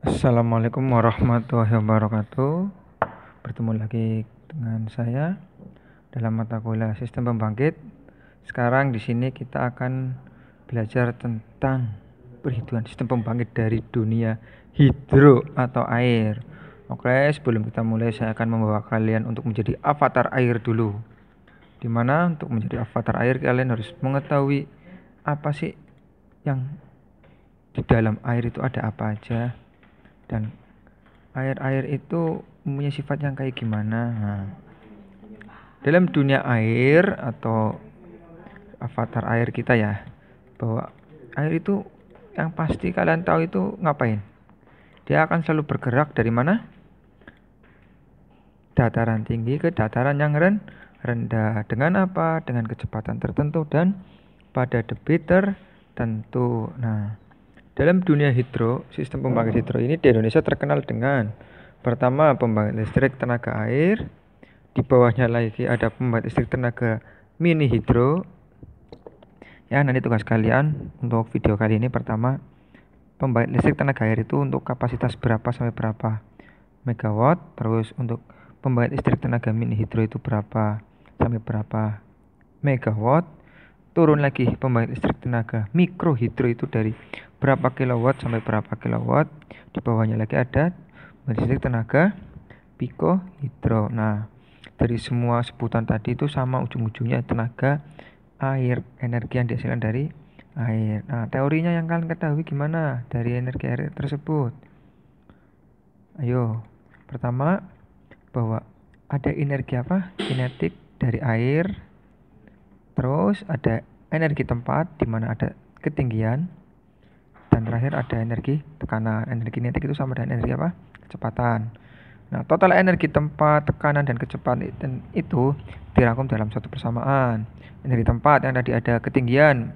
Assalamualaikum warahmatullahi wabarakatuh. Bertemu lagi dengan saya dalam mata kuliah Sistem Pembangkit. Sekarang di sini kita akan belajar tentang perhitungan sistem pembangkit dari dunia hidro atau air. Oke, sebelum kita mulai saya akan membawa kalian untuk menjadi avatar air dulu. Dimana untuk menjadi avatar air kalian harus mengetahui apa sih yang di dalam air itu ada apa aja dan air-air itu punya sifat yang kayak gimana nah, dalam dunia air atau avatar air kita ya bahwa air itu yang pasti kalian tahu itu ngapain dia akan selalu bergerak dari mana dataran tinggi ke dataran yang rendah dengan apa dengan kecepatan tertentu dan pada debit tertentu nah dalam dunia hidro, sistem pembangkit hmm. hidro ini di Indonesia terkenal dengan pertama pembangkit listrik tenaga air, di bawahnya lagi ada pembangkit listrik tenaga mini hidro. Ya, nanti tugas kalian untuk video kali ini pertama pembangkit listrik tenaga air itu untuk kapasitas berapa sampai berapa megawatt, terus untuk pembangkit listrik tenaga mini hidro itu berapa sampai berapa megawatt, turun lagi pembangkit listrik tenaga mikrohidro itu dari berapa kilowatt sampai berapa kilowatt di bawahnya lagi ada pembangkit listrik tenaga piko hidro nah dari semua sebutan tadi itu sama ujung-ujungnya tenaga air energi yang dihasilkan dari air nah teorinya yang kalian ketahui gimana dari energi air tersebut ayo pertama bahwa ada energi apa kinetik dari air terus ada energi tempat di mana ada ketinggian dan terakhir ada energi tekanan. Energi kinetik itu sama dengan energi apa? kecepatan. Nah, total energi tempat, tekanan dan kecepatan itu dirangkum dalam satu persamaan. Energi tempat yang tadi ada ketinggian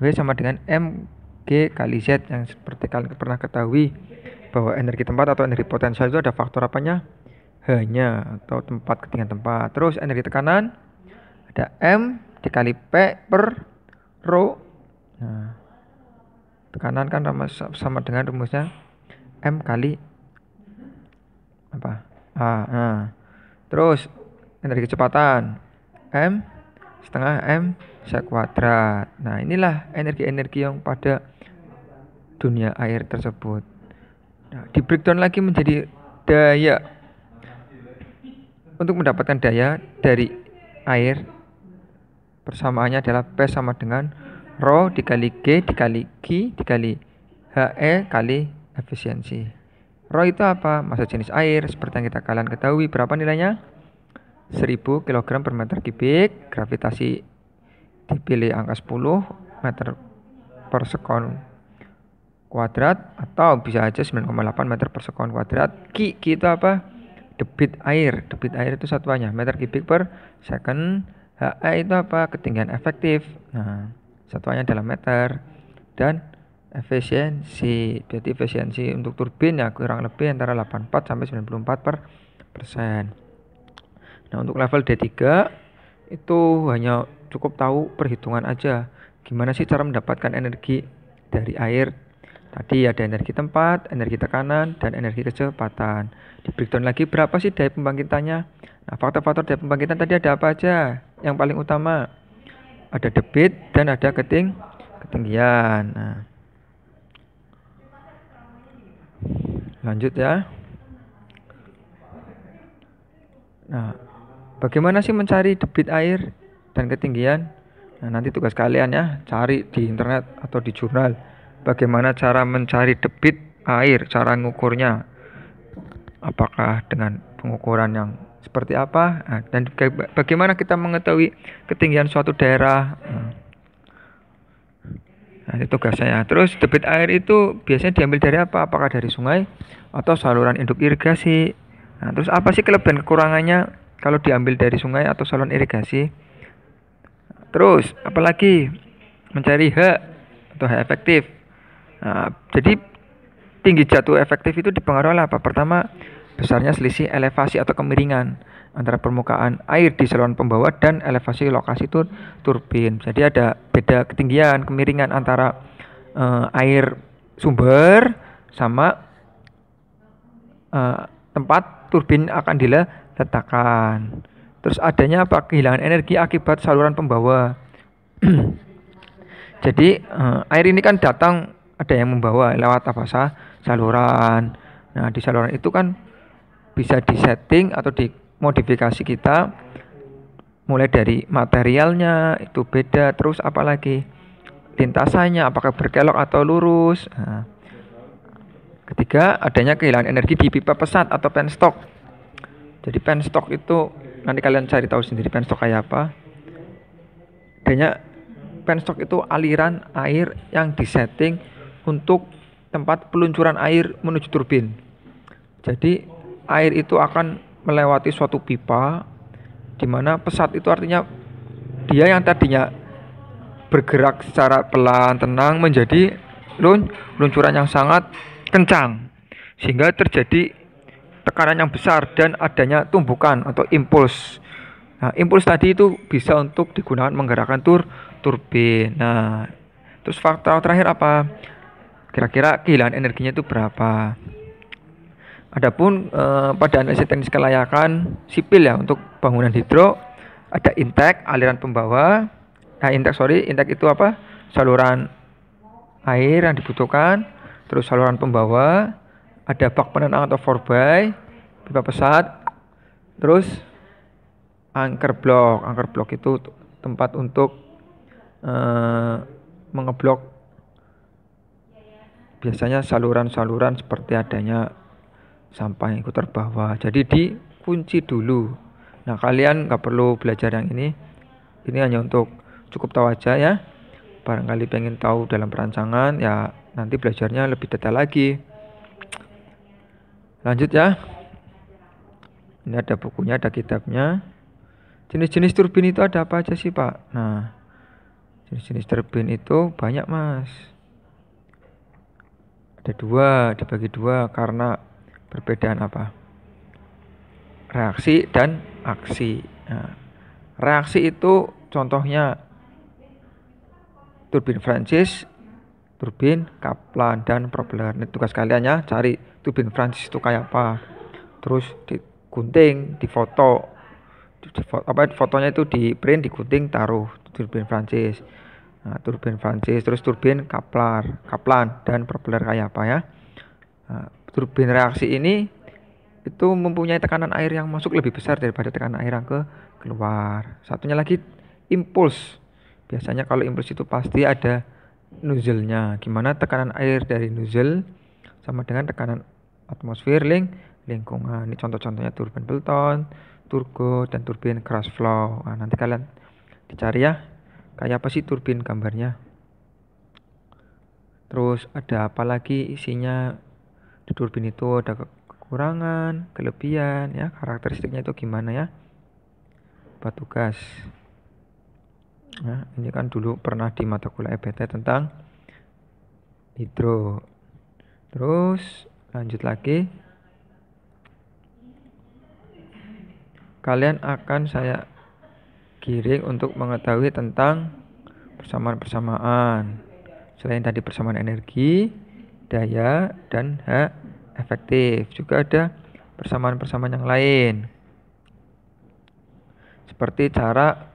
W sama dengan mg kali Z yang seperti kalian pernah ketahui bahwa energi tempat atau energi potensial itu ada faktor apanya? Hanya atau tempat ketinggian tempat. Terus energi tekanan ada M dikali P per rho. Nah, tekanan kan sama, sama dengan rumusnya M kali apa? A. Nah, terus energi kecepatan M setengah M se kuadrat. Nah, inilah energi-energi yang pada dunia air tersebut. Nah, di breakdown lagi menjadi daya. Untuk mendapatkan daya dari air persamaannya adalah P sama dengan Rho dikali G dikali Q dikali HE kali efisiensi. Rho itu apa? Masa jenis air seperti yang kita kalian ketahui. Berapa nilainya? 1000 kg per meter kubik. Gravitasi dipilih angka 10 meter per sekon kuadrat atau bisa aja 9,8 meter per sekon kuadrat. Ki, ki itu apa? Debit air. Debit air itu satuannya meter kubik per second HA itu apa? Ketinggian efektif. Nah, satuannya dalam meter dan efisiensi. Jadi efisiensi untuk turbin ya kurang lebih antara 84 sampai 94 per persen. Nah, untuk level D3 itu hanya cukup tahu perhitungan aja. Gimana sih cara mendapatkan energi dari air? Tadi ada energi tempat, energi tekanan, dan energi kecepatan. Di breakdown lagi berapa sih daya pembangkitannya? Nah, faktor-faktor daya pembangkitan tadi ada apa aja? yang paling utama ada debit dan ada keting ketinggian. Nah. Lanjut ya. Nah, bagaimana sih mencari debit air dan ketinggian? Nah, nanti tugas kalian ya, cari di internet atau di jurnal bagaimana cara mencari debit air, cara ngukurnya. Apakah dengan pengukuran yang seperti apa eh, dan bagaimana kita mengetahui ketinggian suatu daerah eh. nah, itu tugasnya terus debit air itu biasanya diambil dari apa apakah dari sungai atau saluran induk irigasi nah, terus apa sih kelebihan kekurangannya kalau diambil dari sungai atau saluran irigasi terus apalagi mencari H atau H efektif nah, jadi tinggi jatuh efektif itu dipengaruhi oleh apa pertama besarnya selisih elevasi atau kemiringan antara permukaan air di saluran pembawa dan elevasi lokasi tur turbin. Jadi ada beda ketinggian kemiringan antara uh, air sumber sama uh, tempat turbin akan diletakkan. Terus adanya apa kehilangan energi akibat saluran pembawa. Jadi uh, air ini kan datang ada yang membawa lewat apa sah saluran. Nah, di saluran itu kan bisa disetting atau dimodifikasi kita mulai dari materialnya itu beda terus apalagi lintasannya apakah berkelok atau lurus nah. ketiga adanya kehilangan energi di pipa pesat atau penstock jadi penstock itu nanti kalian cari tahu sendiri penstock kayak apa adanya penstock itu aliran air yang disetting untuk tempat peluncuran air menuju turbin jadi air itu akan melewati suatu pipa di mana pesat itu artinya dia yang tadinya bergerak secara pelan tenang menjadi lun luncuran yang sangat kencang sehingga terjadi tekanan yang besar dan adanya tumbukan atau impuls. Nah, impuls tadi itu bisa untuk digunakan menggerakkan tur turbin. Nah, terus faktor terakhir apa? Kira-kira kehilangan energinya itu berapa? Adapun e, pada analisis teknis kelayakan sipil ya untuk bangunan hidro ada intek aliran pembawa. Nah intek sorry intek itu apa? Saluran air yang dibutuhkan, terus saluran pembawa, ada bak penenang atau 4 pipa pesat, terus angker blok. Angker blok itu tempat untuk e, mengeblok biasanya saluran-saluran seperti adanya sampah ikut terbawa jadi dikunci dulu nah kalian nggak perlu belajar yang ini ini hanya untuk cukup tahu aja ya barangkali pengen tahu dalam perancangan ya nanti belajarnya lebih detail lagi lanjut ya ini ada bukunya ada kitabnya jenis-jenis turbin itu ada apa aja sih pak nah jenis-jenis turbin itu banyak mas ada dua dibagi dua karena perbedaan apa reaksi dan aksi nah, reaksi itu contohnya turbin Francis turbin Kaplan dan propeller ini tugas kalian ya, cari turbin Francis itu kayak apa terus digunting difoto di foto, apa fotonya itu di print digunting taruh turbin Francis nah, turbin Francis terus turbin Kaplan, Kaplan dan propeller kayak apa ya nah, turbin reaksi ini itu mempunyai tekanan air yang masuk lebih besar daripada tekanan air yang ke keluar. Satunya lagi impuls. Biasanya kalau impuls itu pasti ada nozzle-nya. Gimana tekanan air dari nozzle sama dengan tekanan atmosfer link lingkungan. Ini contoh-contohnya turbin Pelton, turgo dan turbin crash flow. Nah, nanti kalian dicari ya kayak apa sih turbin gambarnya. Terus ada apa lagi isinya turbin itu ada kekurangan, kelebihan, ya karakteristiknya itu gimana ya? Batu gas. Nah, ya, ini kan dulu pernah di mata kuliah EBT tentang hidro. Terus lanjut lagi. Kalian akan saya kirim untuk mengetahui tentang persamaan-persamaan. Selain tadi persamaan energi, daya, dan hak efektif. Juga ada persamaan-persamaan yang lain. Seperti cara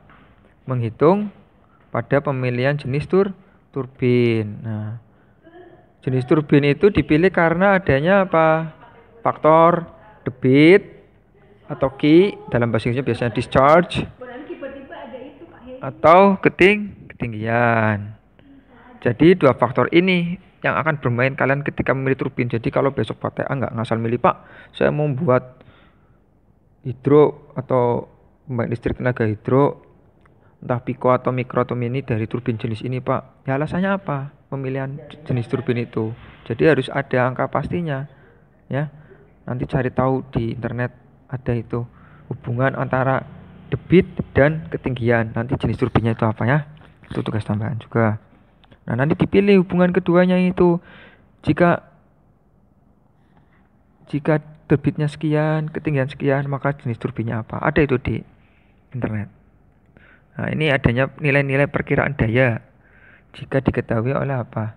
menghitung pada pemilihan jenis tur turbin. Nah, jenis turbin itu dipilih karena adanya apa? Faktor debit atau ki dalam bahasa Inggrisnya biasanya discharge atau keting ketinggian. Jadi dua faktor ini yang akan bermain kalian ketika memilih turbin. Jadi kalau besok partai A nggak ngasal milih Pak, saya mau buat hidro atau pembangkit listrik tenaga hidro entah piko atau mikro atau mini dari turbin jenis ini Pak. Ya alasannya apa? Pemilihan jenis turbin itu. Jadi harus ada angka pastinya. Ya. Nanti cari tahu di internet ada itu hubungan antara debit dan ketinggian. Nanti jenis turbinnya itu apa ya? Itu tugas tambahan juga. Nah, nanti dipilih hubungan keduanya itu. Jika jika debitnya sekian, ketinggian sekian, maka jenis turbinnya apa? Ada itu di internet. Nah, ini adanya nilai-nilai perkiraan daya. Jika diketahui oleh apa?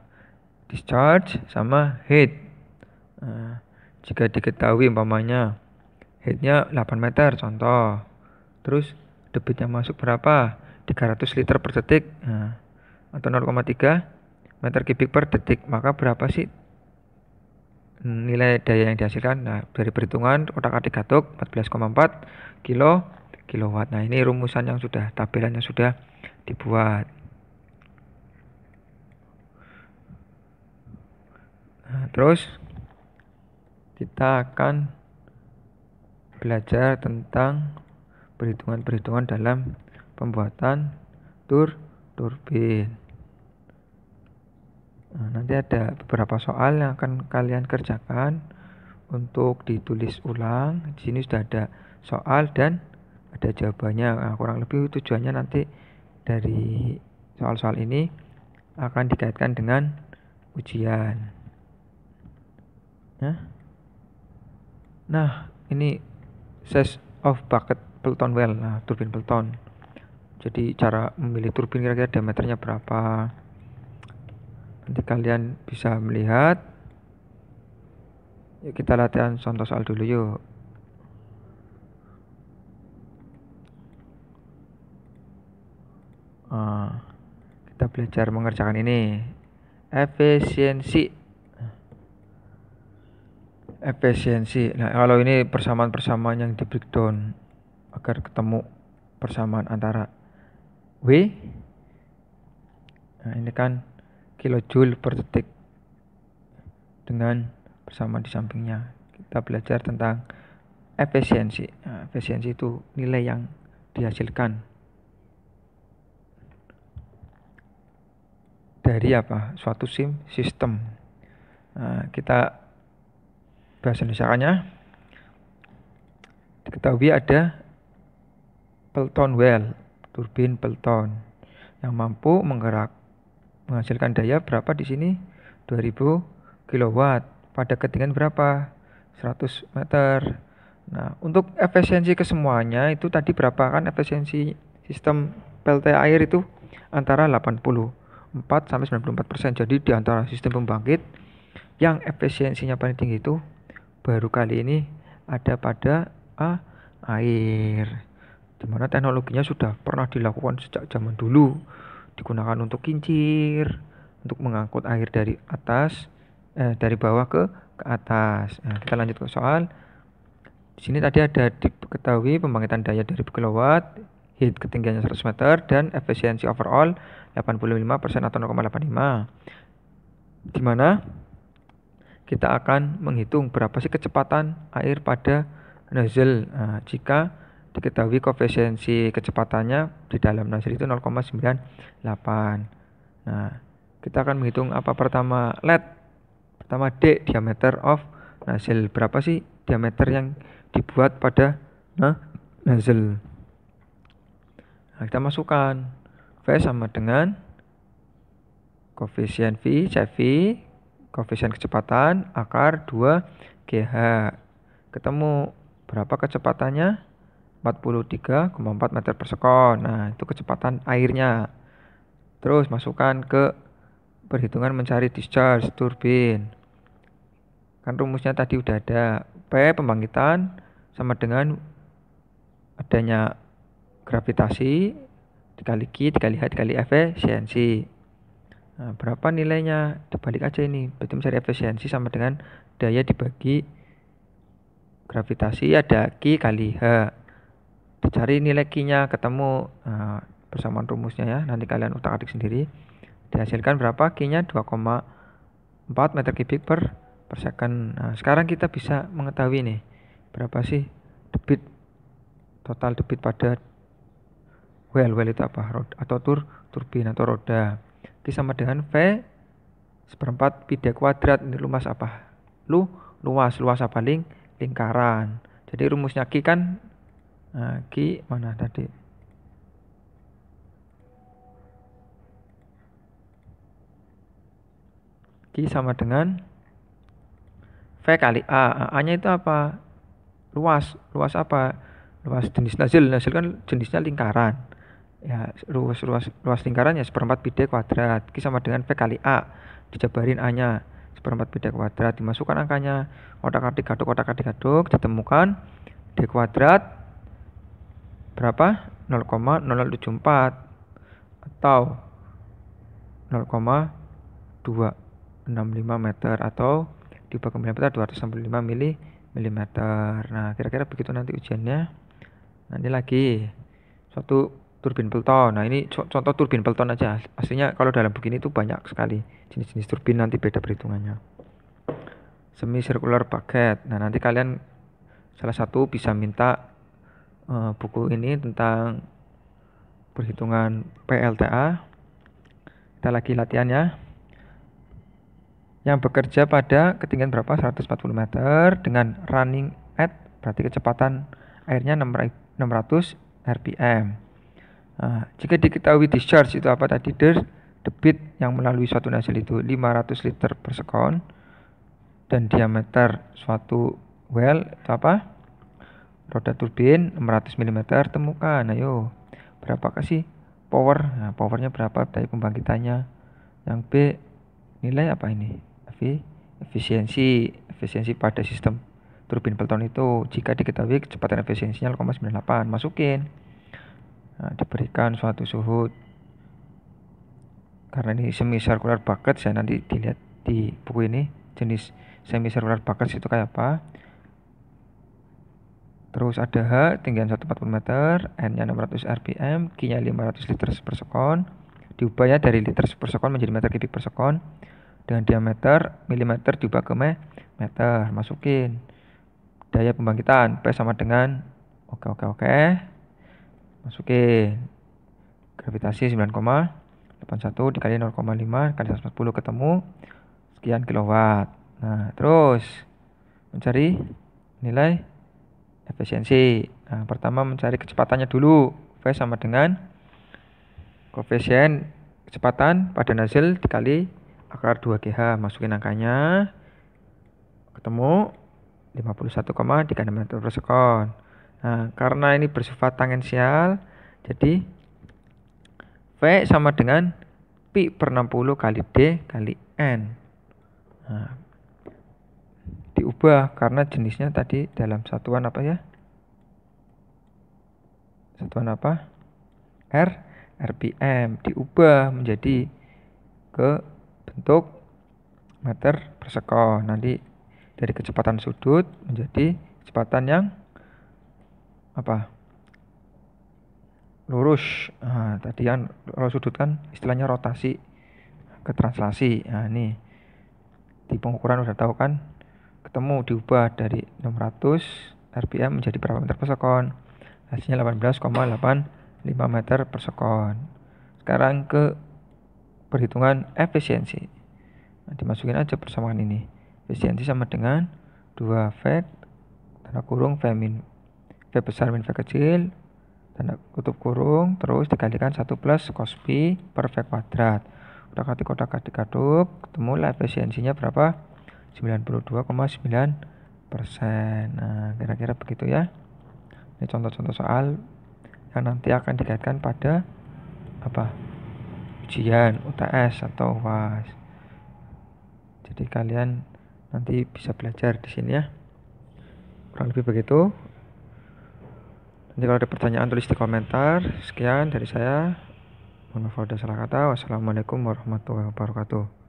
Discharge sama heat. Nah, jika diketahui umpamanya heatnya 8 meter contoh. Terus debitnya masuk berapa? 300 liter per detik. Nah, atau 0,3 meter kubik per detik maka berapa sih nilai daya yang dihasilkan nah dari perhitungan otak atik gatuk 14,4 kilo kilowatt nah ini rumusan yang sudah tampilannya sudah dibuat nah, terus kita akan belajar tentang perhitungan-perhitungan dalam pembuatan tur turbin nah, nanti ada beberapa soal yang akan kalian kerjakan untuk ditulis ulang di sini sudah ada soal dan ada jawabannya nah, kurang lebih tujuannya nanti dari soal-soal ini akan dikaitkan dengan ujian nah, nah ini size of bucket Pelton well nah turbin Pelton jadi cara memilih turbin kira-kira diameternya berapa nanti kalian bisa melihat yuk kita latihan contoh soal dulu yuk nah, kita belajar mengerjakan ini efisiensi efisiensi nah kalau ini persamaan-persamaan yang di breakdown agar ketemu persamaan antara W nah ini kan kilojoule per detik dengan bersama di sampingnya kita belajar tentang efisiensi nah, efisiensi itu nilai yang dihasilkan dari apa suatu sim sistem nah, kita bahas misalnya, diketahui ada Pelton Well turbin Pelton yang mampu menggerak menghasilkan daya berapa di sini 2000 kW pada ketinggian berapa 100 meter nah untuk efisiensi kesemuanya itu tadi berapa kan efisiensi sistem PLT air itu antara 84 sampai 94 persen jadi di antara sistem pembangkit yang efisiensinya paling tinggi itu baru kali ini ada pada A ah, air dimana teknologinya sudah pernah dilakukan sejak zaman dulu digunakan untuk kincir untuk mengangkut air dari atas eh, dari bawah ke ke atas nah, kita lanjut ke soal di sini tadi ada diketahui pembangkitan daya dari kilowatt heat ketinggiannya 100 meter dan efisiensi overall 85% atau 0,85 Dimana kita akan menghitung berapa sih kecepatan air pada nozzle nah, jika diketahui koefisiensi kecepatannya di dalam Nasir itu 0,98. Nah, kita akan menghitung apa pertama LED. Pertama D diameter of nasil Berapa sih diameter yang dibuat pada nah, nasil. Nah, kita masukkan V sama dengan koefisien V, CV, koefisien kecepatan akar 2 GH. Ketemu berapa kecepatannya? 43,4 meter per sekon. Nah, itu kecepatan airnya. Terus masukkan ke perhitungan mencari discharge turbin. Kan rumusnya tadi udah ada. P pembangkitan sama dengan adanya gravitasi dikali Q dikali H dikali efisiensi. Nah, berapa nilainya? Dibalik aja ini. Berarti mencari efisiensi sama dengan daya dibagi gravitasi ada Q kali H cari nilai q nya ketemu eh, persamaan rumusnya ya nanti kalian utak-atik sendiri dihasilkan berapa q nya 2,4 meter kubik per per second nah, sekarang kita bisa mengetahui nih berapa sih debit total debit pada well well itu apa roda, atau tur turbin atau roda itu sama dengan V seperempat pi d kuadrat ini luas apa lu luas luas apa ling lingkaran jadi rumusnya Q kan Nah, mana tadi? Ki sama dengan V kali A. Eh, A-nya itu apa? Luas. Luas apa? Luas jenis nazil. Nazil kan jenisnya lingkaran. Ya, luas luas luas lingkaran ya seperempat pi d kuadrat. Ki sama dengan V kali A. Dijabarin A-nya seperempat pi d kuadrat. Dimasukkan angkanya otak-atik aduk otak-atik aduk ditemukan d kuadrat berapa? 0,074 atau 0,265 meter atau di bagian milimeter 265 mili milimeter. Nah, kira-kira begitu nanti ujiannya. Nanti lagi suatu turbin pelton. Nah, ini contoh turbin pelton aja. Aslinya kalau dalam begini itu banyak sekali jenis-jenis turbin nanti beda perhitungannya. Semi circular bucket. Nah, nanti kalian salah satu bisa minta Eh, buku ini tentang perhitungan PLTA. Kita lagi latihannya. Yang bekerja pada ketinggian berapa? 140 meter dengan running at berarti kecepatan airnya 600 rpm. Nah, jika diketahui discharge itu apa tadi? Der, debit yang melalui suatu nasil itu 500 liter per sekon dan diameter suatu well itu apa? roda turbin 600 mm temukan ayo berapa kasih power nah, powernya berapa dari pembangkitannya yang B nilai apa ini V efisiensi efisiensi pada sistem turbin Pelton itu jika diketahui kecepatan efisiensinya 0,98 masukin nah, diberikan suatu suhu karena ini semi circular bucket saya nanti dilihat di buku ini jenis semi circular bucket itu kayak apa Terus ada H tinggian 140 meter, N-nya 600 RPM, Q-nya 500 liter per sekon. Diubahnya dari liter per sekon menjadi meter kubik per sekon. Dengan diameter milimeter diubah ke meter. Masukin. Daya pembangkitan P sama dengan oke oke oke. Masukin. Gravitasi 9,81 dikali 0,5 kali 140 ketemu sekian kilowatt. Nah, terus mencari nilai efisiensi. Nah, pertama mencari kecepatannya dulu. V sama dengan koefisien kecepatan pada nozzle dikali akar 2GH. Masukin angkanya. Ketemu 51,36 meter per sekon. Nah, karena ini bersifat tangensial, jadi V sama dengan pi per 60 kali D kali N. Nah, diubah karena jenisnya tadi dalam satuan apa ya? Satuan apa? R RPM diubah menjadi ke bentuk meter per sekon. Nanti dari kecepatan sudut menjadi kecepatan yang apa? lurus. Nah, tadi kan kalau sudut kan istilahnya rotasi ke translasi. Nah, ini di pengukuran udah tahu kan ketemu diubah dari 600 RPM menjadi berapa meter per sekon hasilnya 18,85 meter per sekon sekarang ke perhitungan efisiensi nah, dimasukin aja persamaan ini efisiensi sama dengan 2 V tanda kurung V min V besar min V kecil tanda kutub kurung terus dikalikan 1 plus cos pi per V kuadrat udah kati kotak kati kaduk ketemu efisiensinya berapa 92,9 persen. Nah, kira-kira begitu ya. Ini contoh-contoh soal yang nanti akan dikaitkan pada apa? Ujian UTS atau UAS. Jadi kalian nanti bisa belajar di sini ya. Kurang lebih begitu. Nanti kalau ada pertanyaan tulis di komentar. Sekian dari saya. Mohon maaf salah kata. Wassalamualaikum warahmatullahi wabarakatuh.